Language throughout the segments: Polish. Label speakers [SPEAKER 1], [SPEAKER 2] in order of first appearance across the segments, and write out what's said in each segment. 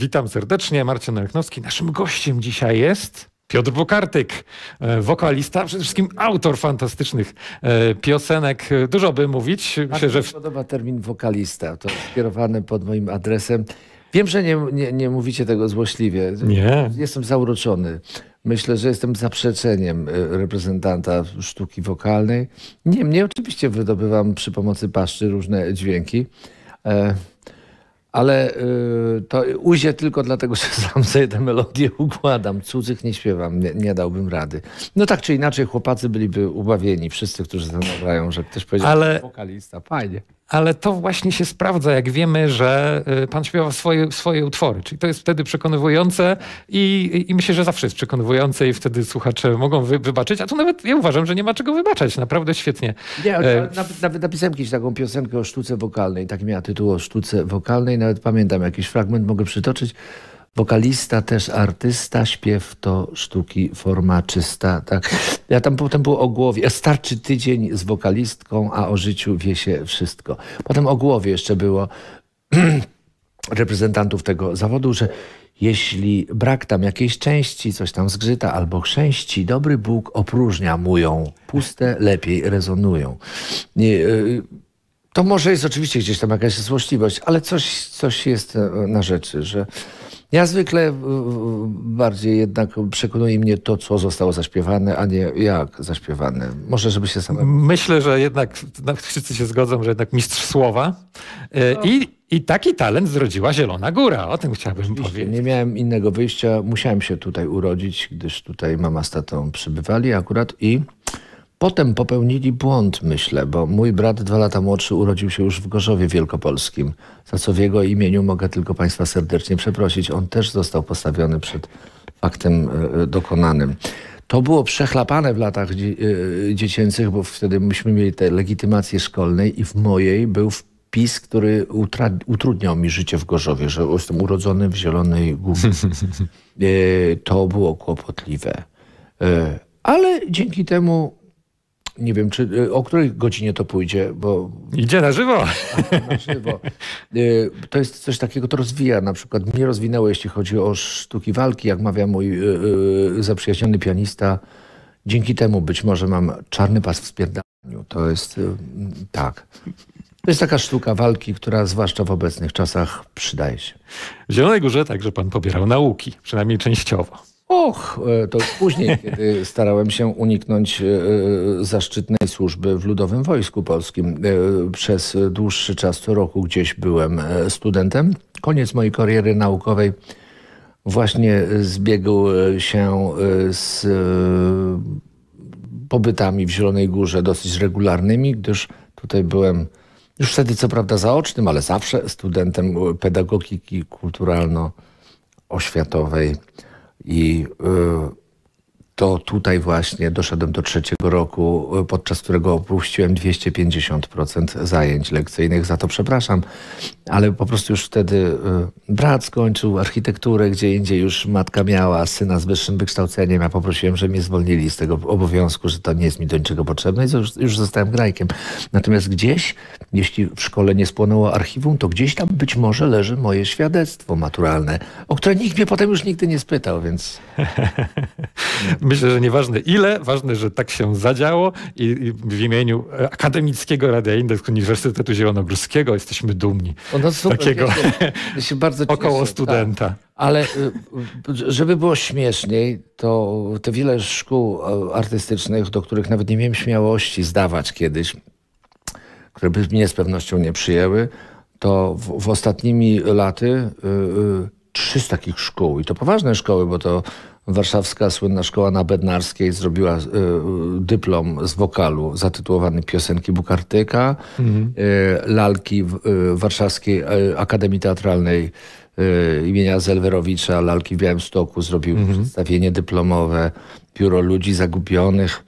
[SPEAKER 1] Witam serdecznie, Marcin Olchnowski. Naszym gościem dzisiaj jest Piotr Bokartyk, e, wokalista, przede wszystkim autor fantastycznych e, piosenek. Dużo by mówić. Myślę, Bardzo
[SPEAKER 2] podoba termin wokalista, to skierowane pod moim adresem. Wiem, że nie, nie, nie mówicie tego złośliwie. Nie. Jestem zauroczony. Myślę, że jestem zaprzeczeniem e, reprezentanta sztuki wokalnej. Niemniej oczywiście wydobywam przy pomocy paszczy różne dźwięki ale y, to ujdzie tylko dlatego, że sam sobie tę melodię układam. Cudzych nie śpiewam, nie, nie, dałbym rady. No tak czy inaczej, chłopacy byliby ubawieni, wszyscy, którzy ze mną grają, że ktoś powiedział, ale... wokalista, fajnie
[SPEAKER 1] ale to właśnie się sprawdza, jak wiemy, że y, pan śpiewa swoje, swoje utwory. Czyli to jest wtedy przekonywujące i, i myślę, że zawsze jest przekonywujące i wtedy słuchacze mogą wy, wybaczyć, a tu nawet ja uważam, że nie ma czego wybaczać. Naprawdę świetnie. Nie, e,
[SPEAKER 2] nawet, nawet napisałem kiedyś taką piosenkę o sztuce wokalnej, tak miała tytuł o sztuce wokalnej, nawet pamiętam jakiś fragment, mogę przytoczyć. Wokalista też artysta, śpiew to sztuki forma czysta. Tak. Ja tam potem było o głowie. Starczy tydzień z wokalistką, a o życiu wie się wszystko. Potem o głowie jeszcze było reprezentantów tego zawodu, że jeśli brak tam jakiejś części, coś tam zgrzyta albo chrzęści, dobry Bóg opróżnia mu ją. Puste lepiej rezonują. Nie, yy, to może jest oczywiście gdzieś tam jakaś złośliwość, ale coś, coś jest e, na rzeczy, że ja zwykle bardziej jednak przekonuje mnie to, co zostało zaśpiewane, a nie jak zaśpiewane. Może, żeby się samemu...
[SPEAKER 1] Myślę, że jednak wszyscy się zgodzą, że jednak mistrz słowa. E, no. I, I taki talent zrodziła Zielona Góra. O tym chciałbym
[SPEAKER 2] oczywiście. powiedzieć. Nie miałem innego wyjścia. Musiałem się tutaj urodzić, gdyż tutaj mama z tatą przybywali akurat i Potem popełnili błąd, myślę, bo mój brat dwa lata młodszy urodził się już w Gorzowie Wielkopolskim, za co w jego imieniu mogę tylko Państwa serdecznie przeprosić. On też został postawiony przed faktem e, e, dokonanym. To było przechlapane w latach e, dziecięcych, bo wtedy myśmy mieli te legitymację szkolnej i w mojej był wpis, który utrudniał mi życie w Gorzowie, że jestem urodzony w zielonej górze. to było kłopotliwe. Ale dzięki temu nie wiem, czy e, o której godzinie to pójdzie, bo... Idzie na żywo. A, na żywo. E, to jest coś takiego, to rozwija. Na przykład mnie rozwinęło, jeśli chodzi o sztuki walki, jak mawia mój yy, zaprzyjaźniony pianista. Dzięki temu być może mam czarny pas w spierdaniu. To jest... Yy, tak. To jest taka sztuka walki, która zwłaszcza w obecnych czasach przydaje się. W Zielonej Górze także pan pobierał nauki, przynajmniej częściowo. Och, e, to już później, kiedy starałem się uniknąć e, e, zaszczytnej służby w Ludowym Wojsku Polskim. Przez dłuższy czas co roku gdzieś byłem studentem. Koniec mojej kariery naukowej właśnie zbiegł się z pobytami w Zielonej Górze dosyć regularnymi, gdyż tutaj byłem już wtedy co prawda zaocznym, ale zawsze studentem pedagogiki kulturalno-oświatowej. И э, to tutaj właśnie doszedłem do trzeciego roku, e, podczas którego opuściłem 250% zajęć lekcyjnych. Za to przepraszam, ale po prostu już wtedy e, brat skończył architekturę, gdzie indziej już matka miała syna z wyższym wykształceniem. Ja poprosiłem, że mnie zwolnili z tego obowiązku, że to nie jest mi do niczego potrzebne i już, już zostałem grajkiem. Natomiast gdzieś, jeśli w szkole nie spłonęło archiwum, to gdzieś tam być może leży moje świadectwo maturalne, o które nikt mnie potem już nigdy nie spytał, więc...
[SPEAKER 1] Myślę, że nieważne ile, ważne, że tak się zadziało i, w imieniu e, Akademickiego Radia Indeks Uniwersytetu
[SPEAKER 2] Zielonogórskiego jesteśmy dumni. No super, takiego ja się, bardzo cieszę, około tak. studenta. Tak. Ale y, żeby było śmieszniej, to te wiele szkół e, artystycznych, do których nawet nie miałem śmiałości zdawać kiedyś, które by mnie z pewnością nie przyjęły, to w, w ostatnimi laty y, y, trzy z takich szkół, i to poważne szkoły, bo to warszawska słynna szkoła na Bednarskiej zrobiła y, dyplom z wokalu zatytułowany Piosenki Bukartyka, mhm. y, lalki w y, Warszawskiej Akademii Teatralnej imienia Zelwerowicza, lalki w Białymstoku, zrobił mhm. przedstawienie dyplomowe. Pióro Ludzi Zagubionych,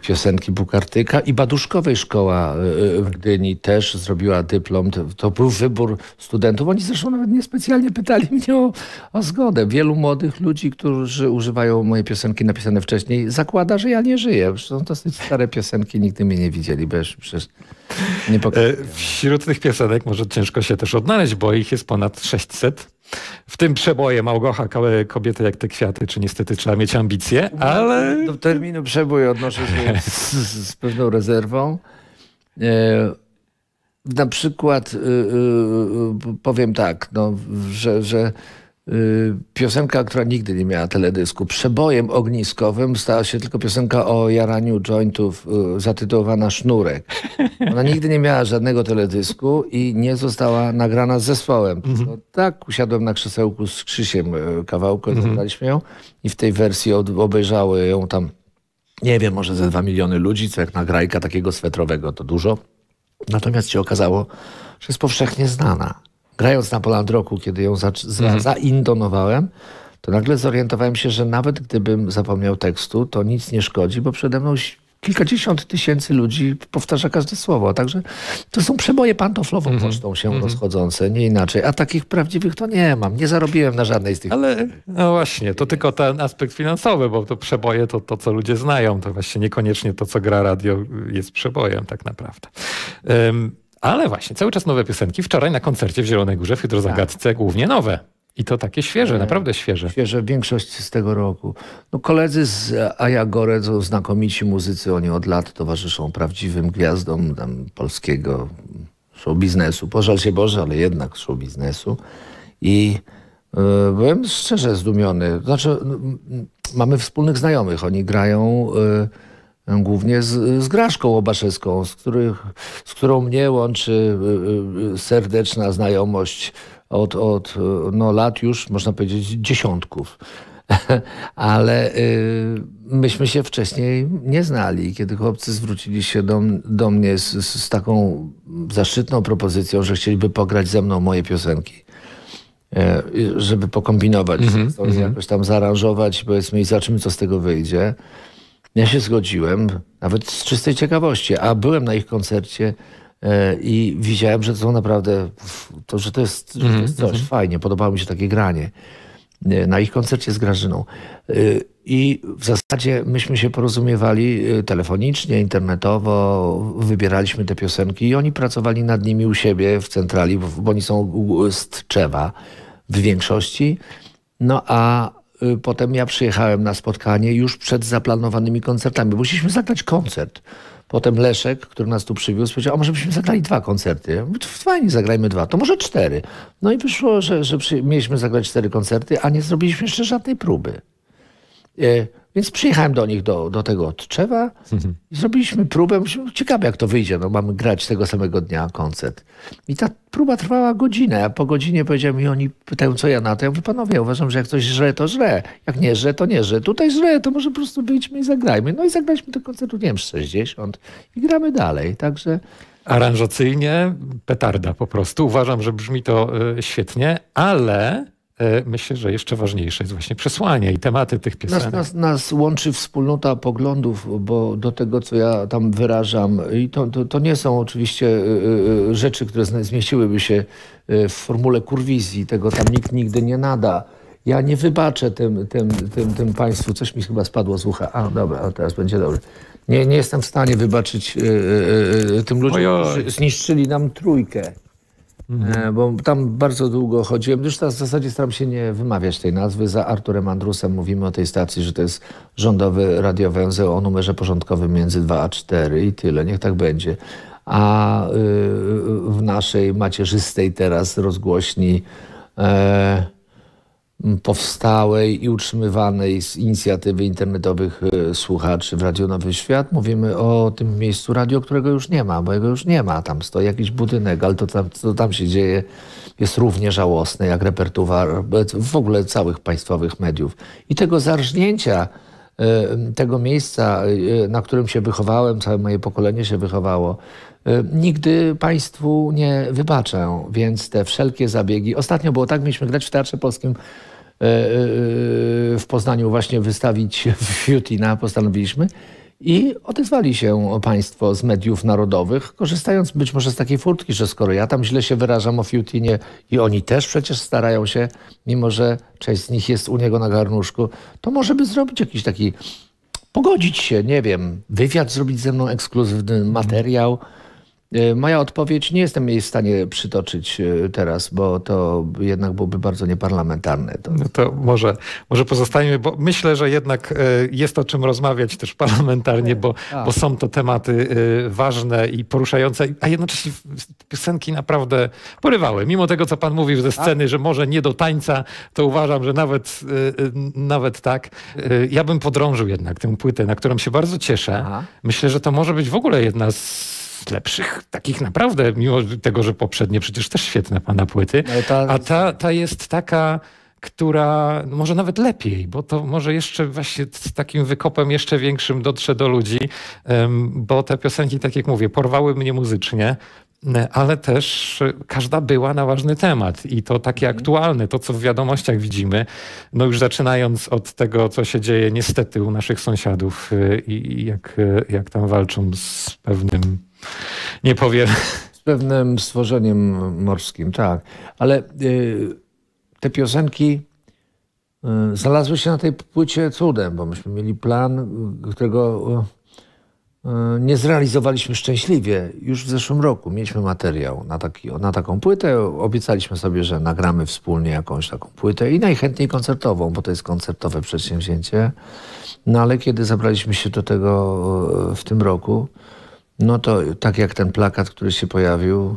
[SPEAKER 2] piosenki Bukartyka i Baduszkowej Szkoła y, y, w Gdyni też zrobiła dyplom. To był wybór studentów. Oni zresztą nawet niespecjalnie pytali mnie o, o zgodę. Wielu młodych ludzi, którzy używają moje piosenki napisane wcześniej, zakłada, że ja nie żyję. Są dosyć stare piosenki, nigdy mnie nie widzieli, bo przecież nie e, pokazują.
[SPEAKER 1] Wśród tych piosenek może ciężko się też odnaleźć, bo ich jest ponad 600. W tym przeboje Małgocha, kobiety jak te kwiaty, czy niestety trzeba mieć ambicje, no,
[SPEAKER 2] ale... Do terminu przeboju odnoszę się z, z pewną rezerwą. E, na przykład y, y, y powiem tak, no, że, że Y, piosenka, która nigdy nie miała teledysku. Przebojem ogniskowym stała się tylko piosenka o jaraniu jointów y, zatytułowana Sznurek. Ona nigdy nie miała żadnego teledysku i nie została nagrana z zespołem. Mhm. tak usiadłem na krzesełku z Krzysiem y, kawałko, mhm. zagraliśmy ją i w tej wersji obejrzały ją tam nie wiem, może ze dwa miliony ludzi, co jak nagrajka takiego swetrowego to dużo. Natomiast się okazało, że jest powszechnie znana grając na Poland Roku, kiedy ją za, za, mhm. to nagle zorientowałem się, że nawet gdybym zapomniał tekstu, to nic nie szkodzi, bo przede mną kilkadziesiąt tysięcy ludzi powtarza każde słowo. Także to są przeboje pantoflową, mm -hmm. się mm -hmm. rozchodzące, nie inaczej. A takich prawdziwych to nie mam. Nie zarobiłem na żadnej z tych. Ale
[SPEAKER 1] no właśnie, to tylko ten aspekt finansowy, bo to przeboje to to, co ludzie znają. To właśnie niekoniecznie to, co gra radio jest przebojem tak naprawdę. Um, ale właśnie, cały czas nowe piosenki. Wczoraj na koncercie w Zielonej Górze, w Hydrozagadce, tak. głównie nowe. I to takie
[SPEAKER 2] świeże, e, naprawdę świeże. Świeże, większość z tego roku. No, koledzy z Aja Gore to znakomici muzycy. Oni od lat towarzyszą prawdziwym gwiazdom polskiego show biznesu. Pożal się Boże, ale jednak show biznesu. I y, byłem szczerze zdumiony. Znaczy, no, mamy wspólnych znajomych. Oni grają... Y, głównie z, z Graszką Obaszewską, z, których, z którą mnie łączy y, y, serdeczna znajomość od, od y, no, lat już, można powiedzieć, dziesiątków. Ale y, myśmy się wcześniej nie znali. Kiedy chłopcy zwrócili się do, do mnie z, z, taką zaszczytną propozycją, że chcieliby pograć ze mną moje piosenki, y, żeby pokombinować, mm -hmm, mm -hmm. jakoś tam zaaranżować, powiedzmy, i zobaczymy, co z tego wyjdzie. Ja się zgodziłem, nawet z czystej ciekawości, a byłem na ich koncercie e, i widziałem, że to są naprawdę, to, że to jest, to mhm, jest coś, mm -hmm. fajnie, podobało mi się takie granie. E, na ich koncercie z Grażyną. E, I w zasadzie myśmy się porozumiewali telefonicznie, internetowo, wybieraliśmy te piosenki i oni pracowali nad nimi u siebie w centrali, bo oni są z Czewa w większości. No a Y, potem ja przyjechałem na spotkanie już przed zaplanowanymi koncertami. Musieliśmy zagrać koncert. Potem Leszek, który nas tu przywiózł, powiedział, a może byśmy zagrali dwa koncerty. W mówię, fajnie, zagrajmy dwa, to może cztery. No i wyszło, że, że mieliśmy zagrać cztery koncerty, a nie zrobiliśmy jeszcze żadnej próby. E, więc przyjechałem do nich, do, do tego Tczewa i mhm. zrobiliśmy próbę. No ciekawe, jak to wyjdzie. No, mamy grać tego samego dnia koncert. I ta próba trwała godzinę. A po godzinie powiedziałem i oni pytają, co ja na to. Ja mówię, panowie, uważam, że jak coś źle, to źle. Jak nie źle, to nie źle. Tutaj źle, to może po prostu wyjdźmy i zagrajmy. No i zagraliśmy do koncertu, nie wiem, 60 i gramy dalej. Także... Aranżacyjnie
[SPEAKER 1] petarda po prostu. Uważam, że brzmi to y, świetnie, ale E, myślę, że jeszcze ważniejsze jest właśnie przesłanie i tematy tych piosenek. Nas, nas,
[SPEAKER 2] nas łączy wspólnota poglądów, bo do tego, co ja tam wyrażam, i to, to, to nie są oczywiście e, e, rzeczy, które zmieściłyby się w formule kurwizji, tego tam nikt nigdy nie nada. Ja nie wybaczę tym, tym, tym, tym państwu. Coś mi chyba spadło z ucha. A, dobra, teraz będzie dobrze. Nie, nie jestem w stanie wybaczyć y, y, y, tym ludziom, którzy zniszczyli nam trójkę. Mhm. E, bo tam bardzo długo chodziłem. Już teraz w zasadzie staram się nie wymawiać tej nazwy. Za Arturem Andrusem mówimy o tej stacji, że to jest rządowy radiowęzeł o numerze porządkowym między 2 a 4 i tyle. Niech tak będzie. A y, y, w naszej macierzystej teraz rozgłośni... E, Mm, powstałej i utrzymywanej z inicjatywy internetowych e, słuchaczy w Radio Nowy Świat. Mówimy o tym miejscu radio, którego już nie ma, bo jego już nie ma. Tam stoi jakiś budynek, ale to, tam, co tam się dzieje jest równie żałosne jak repertuar e, w ogóle całych państwowych mediów. I tego zarżnięcia Y, tego miejsca, y, na którym się wychowałem, całe moje pokolenie się wychowało, y, nigdy Państwu nie wybaczę, więc te wszelkie zabiegi. Ostatnio było tak, mieliśmy grać w Teatrze Polskim w Poznaniu, właśnie wystawić Fiutina, postanowiliśmy. I odezwali się państwo z mediów narodowych, korzystając być może z takiej furtki, że skoro ja tam źle się wyrażam o Fiutinie i oni też przecież starają się, mimo że część z nich jest u niego na garnuszku, to może by zrobić jakiś taki, pogodzić się, nie wiem, wywiad zrobić ze mną, ekskluzywny materiał, E, moja odpowiedź nie jestem jej w stanie przytoczyć e, teraz, bo to jednak byłoby bardzo nieparlamentarne. To...
[SPEAKER 1] No to może, może pozostańmy, bo myślę, że jednak e, jest o czym rozmawiać też parlamentarnie, bo, bo są to tematy ważne i poruszające, a jednocześnie piosenki naprawdę porywały. Mimo tego, co pan mówił ze tak. sceny, że może nie do tańca, to uważam, że nawet, nawet tak. Ja bym podrążył jednak tę płytę, na którą się bardzo cieszę. Myślę, że to może być w ogóle jedna z z lepszych, takich naprawdę, mimo tego, że poprzednie przecież też świetne pana płyty, no, ta... a ta, ta jest taka która no może nawet lepiej, bo to może jeszcze właśnie z takim wykopem jeszcze większym dotrze do ludzi, bo te piosenki, tak jak mówię, porwały mnie muzycznie, e, ale też każda była na ważny temat i to takie mhm. aktualne, to co w wiadomościach widzimy, no już zaczynając od tego, co się dzieje niestety u naszych sąsiadów e, i jak, e, jak tam walczą
[SPEAKER 2] z pewnym nie powiem. Z pewnym stworzeniem morskim, tak. Ale y, te piosenki y, znalazły się na tej płycie cudem, bo myśmy mieli plan, którego y, y, nie zrealizowaliśmy szczęśliwie. Już w zeszłym roku mieliśmy materiał na, taki, na taką płytę. Obiecaliśmy sobie, że nagramy wspólnie jakąś taką płytę i najchętniej koncertową, bo to jest koncertowe przedsięwzięcie. No ale kiedy zabraliśmy się do tego y, w tym roku, no to tak jak ten plakat, który się pojawił,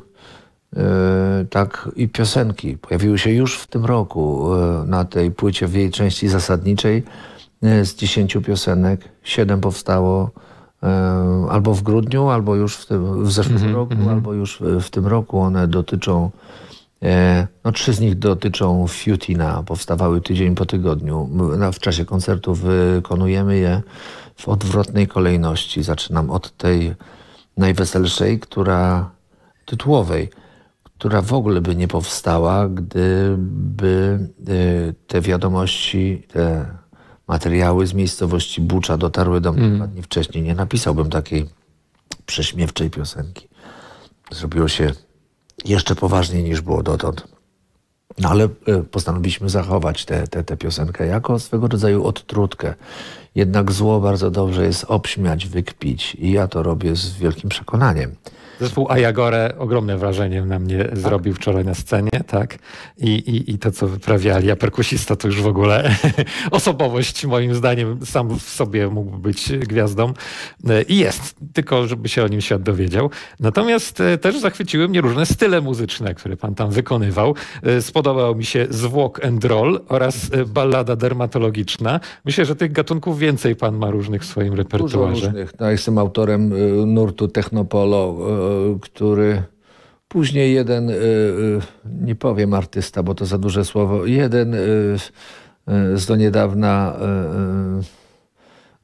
[SPEAKER 2] e, tak i piosenki pojawiły się już w tym roku e, na tej płycie w jej części zasadniczej. E, z dziesięciu piosenek siedem powstało albo w grudniu, albo już w, tym, w zeszłym mm -hmm, roku, mhm. albo już w tym roku. One dotyczą, no trzy z nich dotyczą Futina. Powstawały tydzień po tygodniu. W czasie koncertu wykonujemy je w odwrotnej kolejności. Zaczynam od tej najweselszej, która tytułowej, która w ogóle by nie powstała, gdyby e, te wiadomości, te materiały z miejscowości Bucza dotarły do mnie mm. dwa dni wcześniej. Nie napisałbym takiej prześmiewczej piosenki. Zrobiło się jeszcze poważniej niż było dotąd. No ale e, postanowiliśmy zachować tę te, te, te piosenkę jako swego rodzaju odtrutkę. Jednak zło bardzo dobrze jest obśmiać, wykpić i ja to robię z wielkim przekonaniem.
[SPEAKER 1] Zespół Ajagore ogromne wrażenie na mnie tak? zrobił wczoraj na scenie, tak? I, i, I to, co wyprawiali, a perkusista to już w ogóle osobowość, moim zdaniem, sam w sobie mógł być gwiazdą. E, I jest, tylko żeby się o nim świat dowiedział. Natomiast e, też zachwyciły mnie różne style muzyczne, które pan tam wykonywał. E, spodobał mi się Zwłok and Roll oraz ballada dermatologiczna. Myślę, że tych gatunków więcej pan ma różnych w swoim repertuarze. Dużo różnych.
[SPEAKER 2] No, jestem autorem nurtu Technopolo E, który później jeden, e, e, nie powiem artysta, bo to za duże słowo, jeden z do niedawna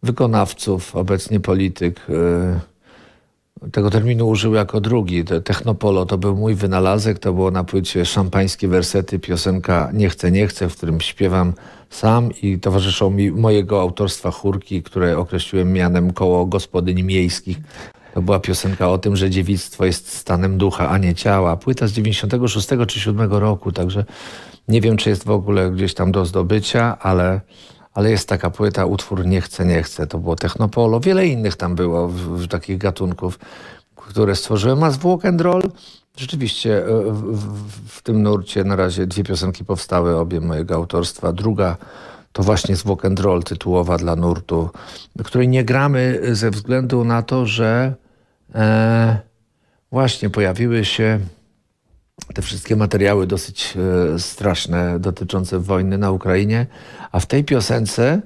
[SPEAKER 2] wykonawców, obecnie polityk, tego terminu użył jako drugi. Technopolo to był mój wynalazek, to było na płycie Szampańskie Wersety, piosenka Nie chcę, nie chcę, w którym śpiewam sam i towarzyszą mi mojego autorstwa chórki, które określiłem mianem koło gospodyń miejskich. To była piosenka o tym, że dziewictwo jest stanem ducha, a nie ciała. Płyta z 96 czy 7 roku, także nie wiem, czy jest w ogóle gdzieś tam do zdobycia, ale, ale jest taka płyta, utwór Nie chcę, nie chcę. To było Technopolo, wiele innych tam było w, w takich gatunków, które stworzyłem. A z Walk and Roll rzeczywiście e, w, w, w tym nurcie na razie dwie piosenki powstały, obie mojego autorstwa. Druga to właśnie jest Walk and Roll tytułowa dla nurtu, której nie gramy ze względu na to, że e, właśnie pojawiły się te wszystkie materiały dosyć e, straszne dotyczące wojny na Ukrainie, a w tej piosence, e,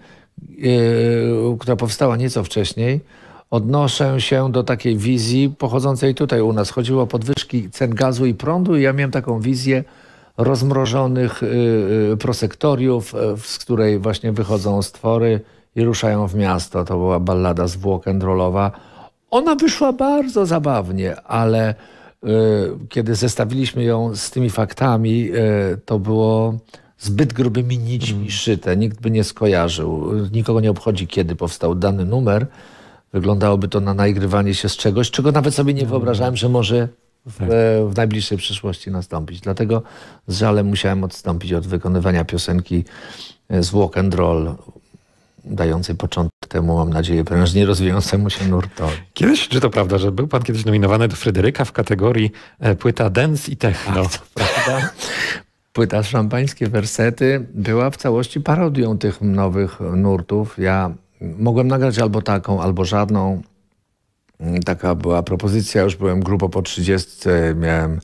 [SPEAKER 2] która powstała nieco wcześniej, odnoszę się do takiej wizji pochodzącej tutaj u nas. Chodziło o podwyżki cen gazu i prądu i ja miałem taką wizję, rozmrożonych y, y, prosektoriów, y, z której właśnie wychodzą stwory i ruszają w miasto. To była ballada z walk and rollowa. Ona wyszła bardzo zabawnie, ale kiedy zestawiliśmy ją z tymi faktami, to było zbyt grubymi nićmi mhm. szyte. Nikt by nie skojarzył. Nikogo nie obchodzi, kiedy powstał dany numer. Wyglądałoby to na naigrywanie się z czegoś, czego nawet sobie nie no. wyobrażałem, że może w, tak. w, najbliższej przyszłości nastąpić. Dlatego z żalem musiałem odstąpić od wykonywania piosenki e, z Walk and Roll, dającej początek temu, mam nadzieję, prężnie rozwijającemu się nurtowi.
[SPEAKER 1] Kiedyś, czy to prawda, że był pan kiedyś nominowany do Fryderyka w kategorii e,
[SPEAKER 2] płyta dance i techno? Ach, tak, to prawda. Płyta Szampańskie Wersety była w całości parodią tych nowych nurtów. Ja mogłem nagrać albo taką, albo żadną. Mm, taka była propozycja, już byłem grubo po 30, miałem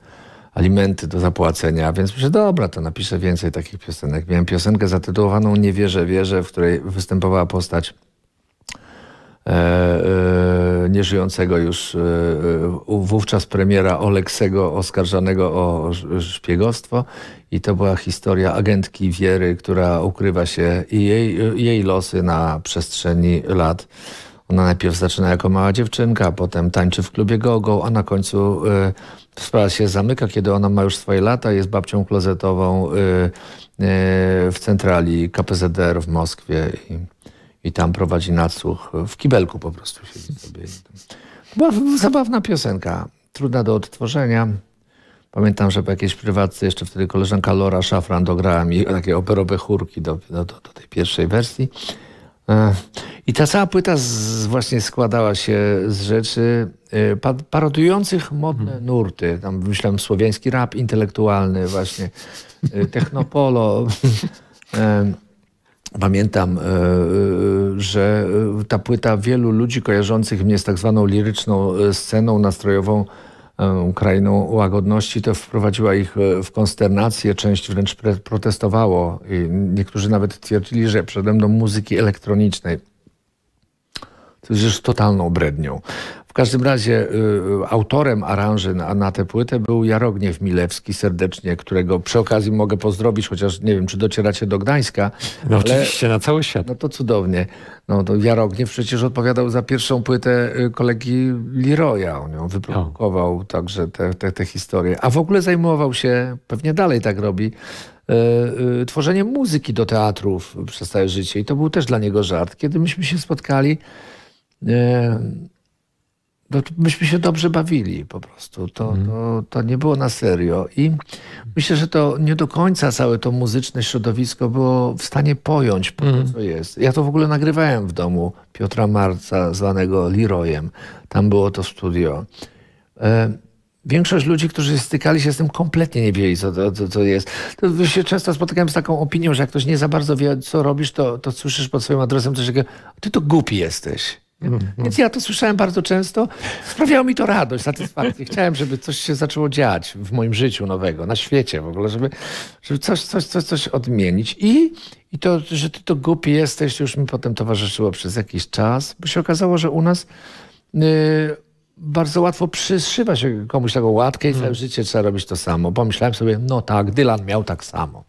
[SPEAKER 2] alimenty do zapłacenia, więc myślę, dobra, to napiszę więcej takich piosenek. Miałem piosenkę zatytułowaną Nie wierzę, wierzę, w której występowała postać e, e, nieżyjącego już e, e wówczas premiera Oleksego oskarżanego o szpiegostwo i to była historia agentki Wiery, która ukrywa się i jej, jej losy na przestrzeni lat. Ona najpierw zaczyna jako mała dziewczynka, potem tańczy w klubie gogo, a na końcu y, sprawa się zamyka, kiedy ona ma już swoje lata, jest babcią klozetową y, y, w centrali KPZR w Moskwie i, i, tam prowadzi nadsłuch. W kibelku po prostu siedzi sobie. Była zabawna piosenka, trudna do odtworzenia. Pamiętam, że po jakiejś prywatce jeszcze wtedy koleżanka Lora Szafran dograła mi takie operowe chórki do, do, do tej pierwszej wersji. E, I ta cała płyta z, właśnie składała się z rzeczy e, pa, parodujących modne mhm. nurty. Tam myślałem słowiański rap intelektualny właśnie, e, technopolo. Pamiętam, że ta płyta wielu ludzi kojarzących mnie z tak zwaną liryczną sceną nastrojową E, Ukrainą łagodności, to wprowadziła ich e, w konsternację, część wręcz protestowało. I niektórzy nawet twierdzili, że przede mną muzyki elektronicznej. To jest już totalną brednią. W każdym razie y, y, autorem aranży na, na tę płytę był Jarogniew Milewski serdecznie, którego przy okazji mogę pozdrowić, chociaż nie wiem, czy docieracie do Gdańska. No ale, oczywiście, na cały świat. No to cudownie. No to Jarogniew przecież odpowiadał za pierwszą płytę y, kolegi Leroya. On ją wyprodukował no. także te, te, te historie. A w ogóle zajmował się, pewnie dalej tak robi, Y, y, muzyki do teatrów przez całe życie. I to był też dla niego żart. Kiedy myśmy się spotkali, y, no, myśmy się dobrze bawili po prostu. To, mhm. to, to nie było na serio. I myślę, że to nie do końca całe to muzyczne środowisko było w stanie pojąć po mhm. co jest. Ja to w ogóle nagrywałem w domu Piotra Marca, zwanego Leroyem. Tam było to studio. E, większość ludzi, którzy stykali się z tym, kompletnie nie wiedzieli, co to, jest. To się często spotykałem z taką opinią, że jak ktoś nie za bardzo wie, co robisz, to, to słyszysz pod swoim adresem coś takiego, ty to głupi jesteś. Mm, mm. Więc ja to słyszałem bardzo często. Sprawiało mi to radość, satysfakcję. Chciałem, żeby coś się zaczęło dziać w moim życiu nowego, na świecie w ogóle, żeby, żeby coś, coś, coś, coś odmienić. I, I to, że ty to głupi jesteś, już mi potem towarzyszyło przez jakiś czas, bo się okazało, że u nas yy, bardzo łatwo przyszywa się komuś tego łatkę i całe mm. życie trzeba robić to samo. Pomyślałem sobie, no tak, Dylan miał tak samo.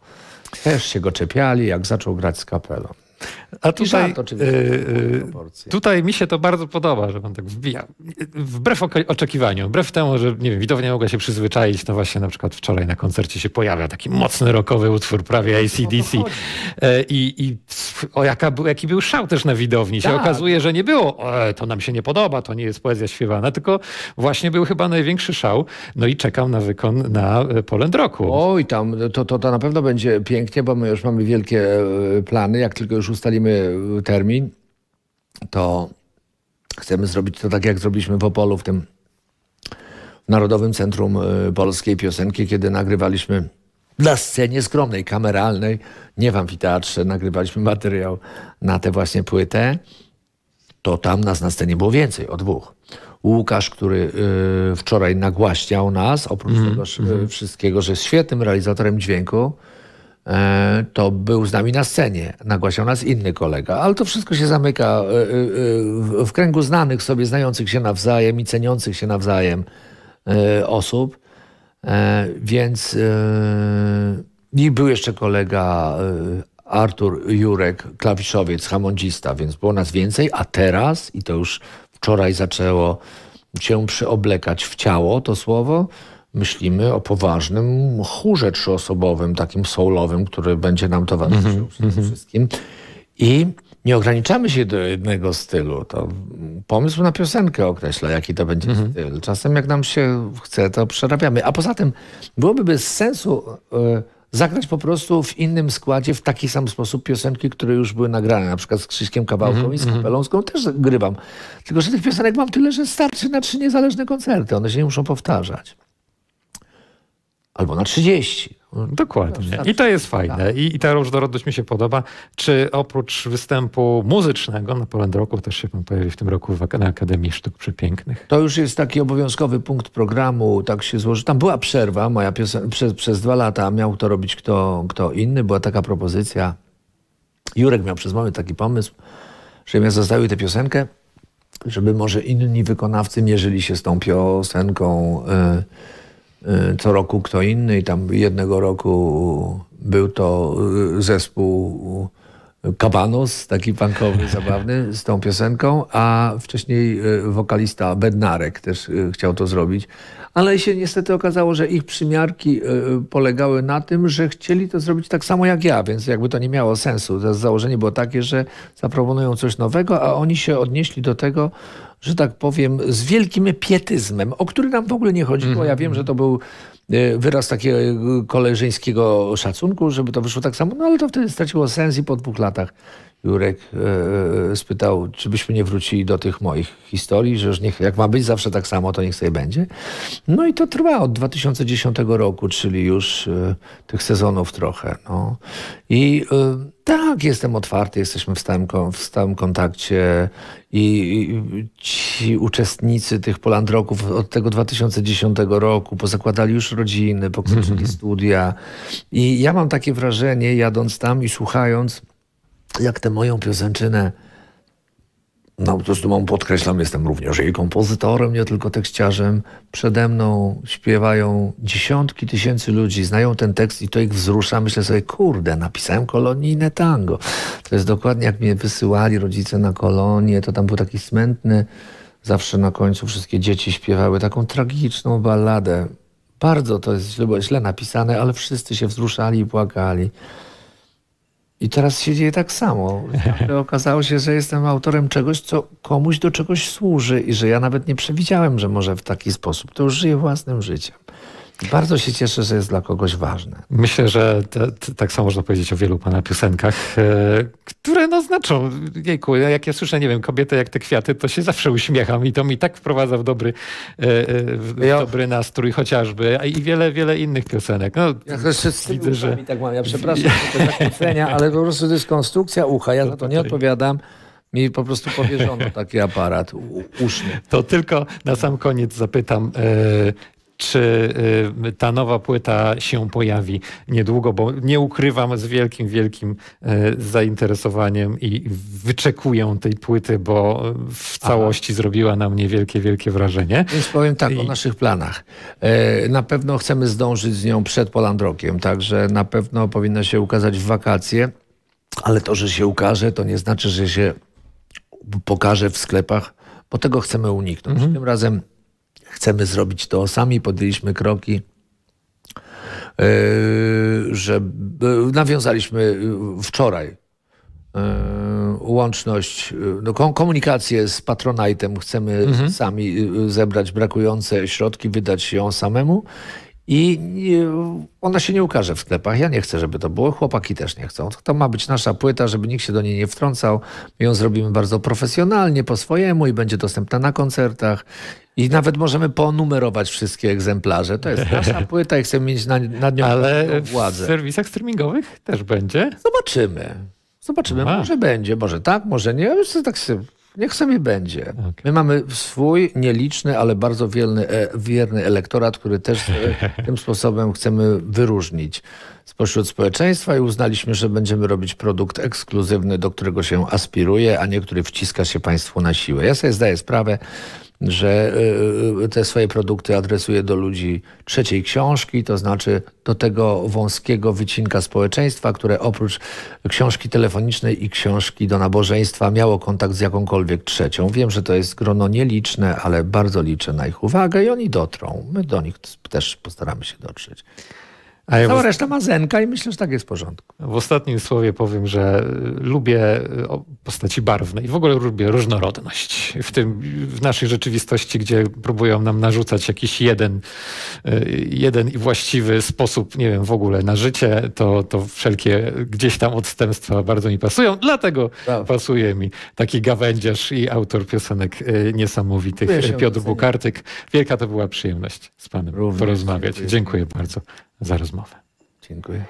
[SPEAKER 2] Też się go czepiali, jak zaczął grać z kapelą. A tutaj, e, e, tutaj mi się to bardzo podoba, że pan tak
[SPEAKER 1] wbija. Wbrew oczekiwaniu, wbrew temu, że nie wiem, widownia mogła się przyzwyczaić, no właśnie na przykład wczoraj na koncercie się pojawia taki mocny rokowy utwór, prawie no, ACDC. E, I, i o jaka, jaki był szał też na widowni. Tak. Się okazuje, że nie było, e, to nam się nie podoba, to nie jest poezja śpiewana, tylko właśnie był chyba największy szał. No i czekam na
[SPEAKER 2] wykon na Poland Roku. Oj, tam to, to, to na pewno będzie pięknie, bo my już mamy wielkie plany, jak tylko już ustalimy Y, termin, to chcemy zrobić to tak, jak zrobiliśmy w Opolu, w tym Narodowym Centrum y, Polskiej Piosenki, kiedy nagrywaliśmy na scenie skromnej, kameralnej, nie w amfiteatrze, nagrywaliśmy materiał na tę właśnie płytę, to tam nas na scenie było więcej, o dwóch. Łukasz, który y, wczoraj nagłaśniał nas, oprócz mm, tego mhm. y, wszystkiego, że jest świetnym realizatorem dźwięku, E, to był z nami na scenie. Nagłasiał nas inny kolega, ale to wszystko się zamyka e, e, w kręgu znanych sobie, znających się nawzajem i ceniących się nawzajem osób. Więc i był jeszcze kolega Artur Jurek, klawiszowiec, hamondzista, więc było nas więcej, a teraz, i to już wczoraj zaczęło się przyoblekać w ciało to słowo, myślimy o poważnym chórze trzyosobowym, takim soulowym, który będzie nam towarzyszył mm -hmm. przede mhm. wszystkim. I nie ograniczamy się do jednego stylu. To pomysł na piosenkę określa, jaki to będzie mm -hmm. styl. Czasem jak nam się chce, to przerabiamy. A poza tym byłoby bez sensu y, zagrać po prostu w innym składzie, w taki sam sposób piosenki, które już były nagrane. Na przykład z Krzyśkiem Kawałką mm -hmm. i z mhm. Kapeląską też grywam. Tylko, że tych piosenek mam tyle, że starczy na trzy niezależne koncerty. One się nie muszą powtarzać albo na 30. Dokładnie. I to jest fajne.
[SPEAKER 1] I, I ta różnorodność mi się podoba. Czy oprócz występu muzycznego na Poland Roku też się pan pojawi w tym roku na Akademii Sztuk Przepięknych?
[SPEAKER 2] To już jest taki obowiązkowy punkt programu. Tak się złoży. Tam była przerwa moja piosen- przez, przez dwa lata. Miał to robić kto, kto inny. Była taka propozycja. Jurek miał przez moment taki pomysł, że ja zostawił tę piosenkę, żeby może inni wykonawcy mierzyli się z tą piosenką. Y, Y, co roku kto inny i tam jednego roku był to y, zespół Kabanos, taki punkowy, zabawny z tą piosenką, a wcześniej y, wokalista Bednarek też chciał to zrobić. Ale się niestety okazało, że ich przymiarki polegały na tym, że chcieli to zrobić tak samo jak ja, więc jakby to nie miało sensu. Założenie było takie, że zaproponują coś nowego, a oni się odnieśli do tego, że tak powiem, z wielkim pietyzmem, o który nam w ogóle nie chodziło. Mm -hmm. Ja wiem, że to był e, wyraz takiego e, koleżeńskiego szacunku, żeby to wyszło tak samo, no ale to wtedy straciło sens i po dwóch latach Jurek e, e, spytał, czy byśmy nie wrócili do tych moich historii, że już niech, jak ma być zawsze tak samo, to niech sobie będzie. No i to trwa od 2010 roku, czyli już e, tych sezonów trochę. No. I tak, jestem otwarty, jesteśmy w stałym, w stałym kontakcie i, i ci uczestnicy tych Polandroków od tego 2010 roku pozakładali już rodziny, pokończyli studia i ja mam takie wrażenie, jadąc tam i słuchając, jak tę moją piosenczynę, no zresztą mam podkreślam, jestem również jej kompozytorem, nie tylko tekściarzem. Przede mną śpiewają dziesiątki tysięcy ludzi, znają ten tekst i to ich wzrusza. Myślę sobie, kurde, napisałem kolonijne tango. To jest dokładnie jak mnie wysyłali rodzice na kolonie, to tam był taki smętny, zawsze na końcu wszystkie dzieci śpiewały taką tragiczną balladę. Bardzo to jest źle, źle napisane, ale wszyscy się wzruszali i płakali. I teraz się dzieje tak samo. Okazało się, że jestem autorem czegoś, co komuś do czegoś służy i że ja nawet nie przewidziałem, że może w taki sposób. To już żyję własnym życiem. Bardzo się cieszę, że jest dla kogoś ważne. Myślę, że te, te, tak samo można powiedzieć o wielu pana piosenkach,
[SPEAKER 1] e, które no znaczą, jejku, jak ja słyszę, nie wiem, kobietę jak te kwiaty, to się zawsze uśmiecham i to mi tak wprowadza w dobry, e, e w, ja... dobry nastrój chociażby i
[SPEAKER 2] wiele, wiele innych piosenek. No, ja widzę, że... tak mam, ja przepraszam, że to zakłócenia, ale po prostu to jest konstrukcja ucha, ja to za to nie tutaj... odpowiadam. Mi po prostu powierzono taki aparat uszny. To tylko na sam koniec zapytam, e, czy
[SPEAKER 1] y, ta nowa płyta się pojawi niedługo, bo nie ukrywam z wielkim, wielkim y, zainteresowaniem i wyczekuję tej płyty, bo w całości
[SPEAKER 2] Aha. zrobiła na mnie wielkie, wielkie wrażenie. Więc powiem tak I... o naszych planach. E, na pewno chcemy zdążyć z nią przed Polandrokiem, także na pewno powinna się ukazać w wakacje, ale to, że się ukaże, to nie znaczy, że się pokaże w sklepach, bo tego chcemy uniknąć. Mhm. Tym razem chcemy zrobić to sami, podjęliśmy kroki, yy, że yy, nawiązaliśmy yy, wczoraj łączność, no, komunikację z patronajtem, Chcemy mhm. sami zebrać brakujące środki, wydać ją samemu i ona się nie ukaże w sklepach. Ja nie chcę, żeby to było. Chłopaki też nie chcą. To ma być nasza płyta, żeby nikt się do niej nie wtrącał. My ją zrobimy bardzo profesjonalnie, po swojemu i będzie dostępna na koncertach. I nawet możemy ponumerować wszystkie egzemplarze. To jest nasza płyta i chcemy mieć na, nad nią Ale władzę. w serwisach streamingowych też będzie? Zobaczymy. Zobaczymy, Aha. może będzie, może tak, może nie. Ja tak się Niech sobie będzie. Okay. My mamy swój nieliczny, ale bardzo wierny, e, wierny elektorat, który też e, tym sposobem chcemy wyróżnić spośród społeczeństwa i uznaliśmy, że będziemy robić produkt ekskluzywny, do którego się aspiruje, a nie który wciska się państwu na siłę. Ja sobie zdaję sprawę, że e, e, te swoje produkty adresuje do ludzi trzeciej książki, to znaczy do tego wąskiego wycinka społeczeństwa, które oprócz książki telefonicznej i książki do nabożeństwa miało kontakt z jakąkolwiek trzecią. Wiem, że to jest grono nieliczne, ale bardzo liczę na ich uwagę i oni dotrą. My do nich też postaramy się dotrzeć. A ja Cała w... reszta ma zenka i myślę, że tak jest w porządku.
[SPEAKER 1] W ostatnim słowie powiem, że y, lubię y, postaci barwne i w ogóle lubię różnorodność. W tym w naszej rzeczywistości, gdzie próbują nam narzucać jakiś jeden, y, jeden i właściwy sposób, nie wiem, w ogóle na życie, to, to wszelkie gdzieś tam odstępstwa bardzo mi pasują. Dlatego pasuje mi taki gawędziarz i autor piosenek niesamowitych, Piotr Bukartyk. Wielka to była przyjemność z panem Również porozmawiać. Dziękuję bardzo za rozmowę. Dziękuję.